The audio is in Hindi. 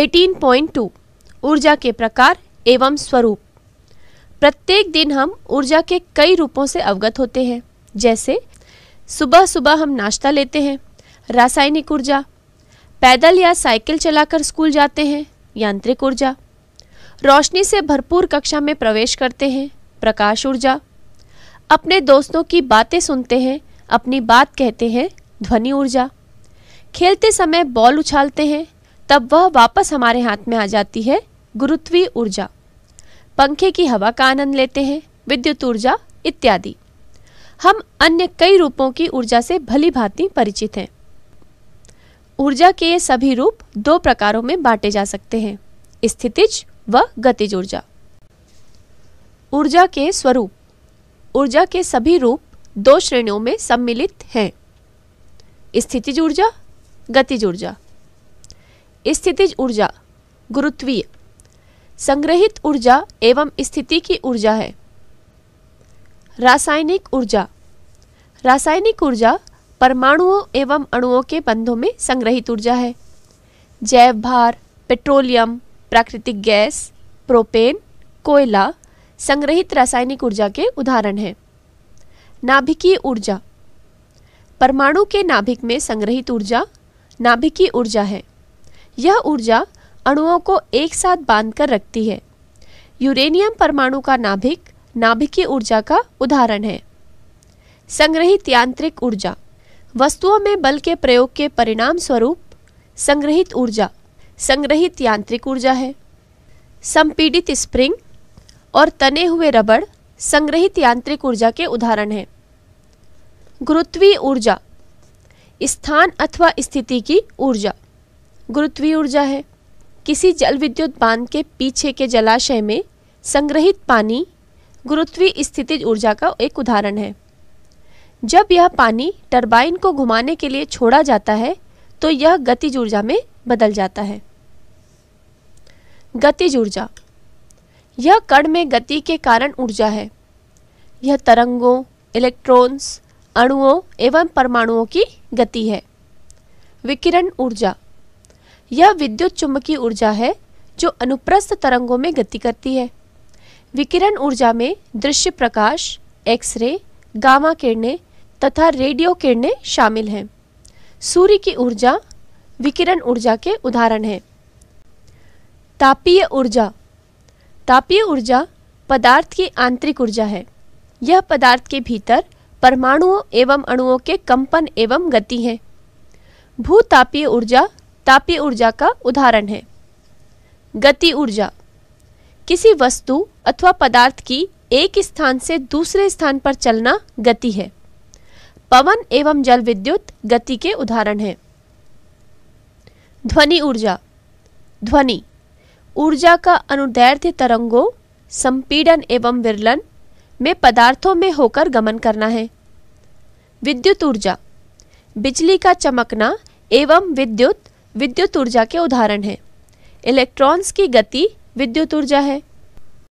18.2 ऊर्जा के प्रकार एवं स्वरूप प्रत्येक दिन हम ऊर्जा के कई रूपों से अवगत होते हैं जैसे सुबह सुबह हम नाश्ता लेते हैं रासायनिक ऊर्जा पैदल या साइकिल चलाकर स्कूल जाते हैं यांत्रिक ऊर्जा रोशनी से भरपूर कक्षा में प्रवेश करते हैं प्रकाश ऊर्जा अपने दोस्तों की बातें सुनते हैं अपनी बात कहते हैं ध्वनि ऊर्जा खेलते समय बॉल उछालते हैं तब वह वापस हमारे हाथ में आ जाती है गुरुत्वीय ऊर्जा पंखे की हवा का आनंद लेते हैं विद्युत ऊर्जा इत्यादि हम अन्य कई रूपों की ऊर्जा से भली भांति परिचित हैं ऊर्जा के ये सभी रूप दो प्रकारों में बांटे जा सकते हैं स्थितिज व गतिज ऊर्जा ऊर्जा के स्वरूप ऊर्जा के सभी रूप दो श्रेणियों में सम्मिलित हैं स्थितिज ऊर्जा गतिज ऊर्जा स्थितिज ऊर्जा गुरुत्वीय संग्रहित ऊर्जा एवं स्थिति की ऊर्जा है रासायनिक ऊर्जा रासायनिक ऊर्जा परमाणुओं एवं अणुओं के बंधों में संग्रहित ऊर्जा है जैव भार पेट्रोलियम प्राकृतिक गैस प्रोपेन कोयला संग्रहित रासायनिक ऊर्जा के उदाहरण हैं नाभिकीय ऊर्जा परमाणु के नाभिक में संग्रहित ऊर्जा नाभिकीय ऊर्जा है यह ऊर्जा अणुओं को एक साथ बांध कर रखती है यूरेनियम परमाणु का नाभिक नाभिकीय ऊर्जा का उदाहरण है संग्रहित यांत्रिक ऊर्जा वस्तुओं में बल के प्रयोग के परिणाम स्वरूप संग्रहित ऊर्जा संग्रहित यांत्रिक ऊर्जा है संपीड़ित स्प्रिंग और तने हुए रबड़ संग्रहित यांत्रिक ऊर्जा के उदाहरण हैं गुरुत्वीय ऊर्जा स्थान अथवा स्थिति की ऊर्जा गुरुत्वीय ऊर्जा है किसी जल विद्युत बांध के पीछे के जलाशय में संग्रहित पानी गुरुत्वीय स्थिति ऊर्जा का एक उदाहरण है जब यह पानी टरबाइन को घुमाने के लिए छोड़ा जाता है तो यह गतिज ऊर्जा में बदल जाता है गतिज ऊर्जा यह कण में गति के कारण ऊर्जा है यह तरंगों इलेक्ट्रॉन्स अणुओं एवं परमाणुओं की गति है विकिरण ऊर्जा यह विद्युत चुंबकीय ऊर्जा है जो अनुप्रस्थ तरंगों में गति करती है विकिरण ऊर्जा में दृश्य प्रकाश एक्सरे गामा किरणें तथा रेडियो किरणें शामिल हैं सूर्य की ऊर्जा विकिरण ऊर्जा के उदाहरण है तापीय ऊर्जा तापीय ऊर्जा पदार्थ की आंतरिक ऊर्जा है यह पदार्थ के भीतर परमाणुओं एवं अणुओं के कंपन एवं गति है भूतापीय ऊर्जा तापी ऊर्जा का उदाहरण है गति ऊर्जा किसी वस्तु अथवा पदार्थ की एक स्थान से दूसरे स्थान पर चलना गति है पवन एवं जल विद्युत गति के उदाहरण है ध्वनि ऊर्जा ध्वनि ऊर्जा का अनुदैर्ध्य तरंगों संपीडन एवं विरलन में पदार्थों में होकर गमन करना है विद्युत ऊर्जा बिजली का चमकना एवं विद्युत विद्युत ऊर्जा के उदाहरण हैं इलेक्ट्रॉन्स की गति विद्युत ऊर्जा है